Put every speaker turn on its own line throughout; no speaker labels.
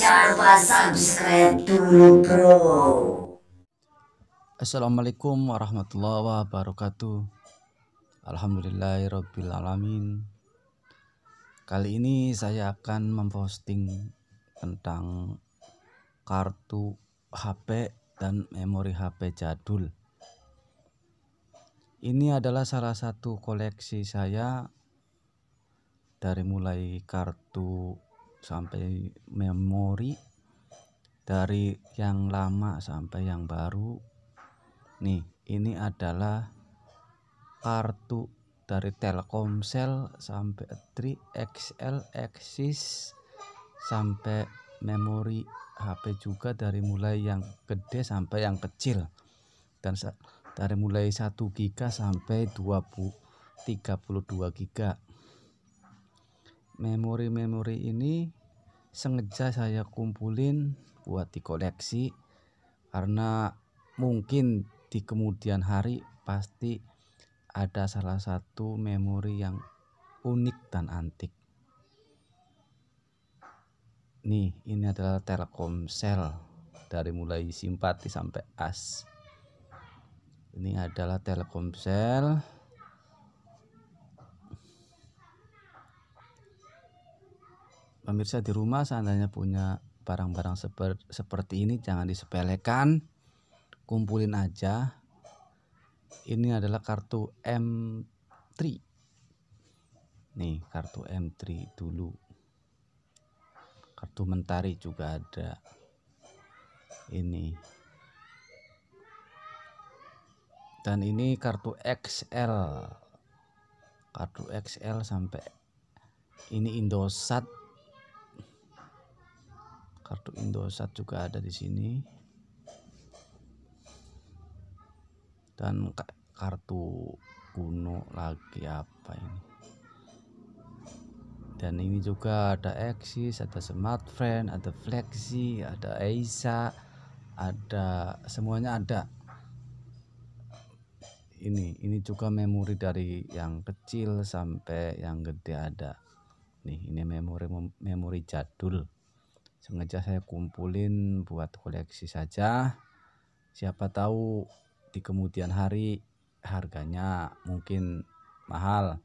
Jangan lupa subscribe dulu bro Assalamualaikum warahmatullahi wabarakatuh Alhamdulillahirrabbilalamin Kali ini saya akan memposting tentang kartu HP dan memori HP jadul Ini adalah salah satu koleksi saya dari mulai kartu sampai memori dari yang lama sampai yang baru nih ini adalah kartu dari Telkomsel sampai 3XL Axis sampai memori HP juga dari mulai yang gede sampai yang kecil dan dari mulai 1 giga sampai 20 32 giga memori-memori ini sengaja saya kumpulin buat dikoleksi karena mungkin di kemudian hari pasti ada salah satu memori yang unik dan antik. Nih, ini adalah Telkomsel dari mulai simpati sampai as. Ini adalah Telkomsel pemirsa di rumah seandainya punya barang-barang seperti ini jangan disepelekan kumpulin aja ini adalah kartu M3 nih kartu M3 dulu kartu mentari juga ada ini dan ini kartu XL kartu XL sampai ini Indosat Kartu Indosat juga ada di sini. Dan kartu kuno lagi apa ini? Dan ini juga ada Axis, ada Smartfriend, ada Flexi, ada Aisa, ada semuanya ada. Ini ini juga memori dari yang kecil sampai yang gede ada. Nih, ini memori memori jadul sengaja saya kumpulin buat koleksi saja siapa tahu di kemudian hari harganya mungkin mahal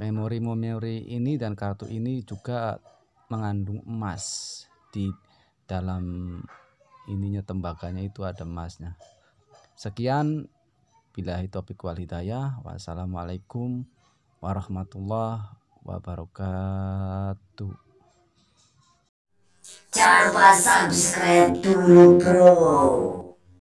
memori-memori ini dan kartu ini juga mengandung emas di dalam ininya tembaganya itu ada emasnya sekian bila topik wal hidayah wassalamualaikum warahmatullahi wabarakatuh Jangan lupa subscribe dulu bro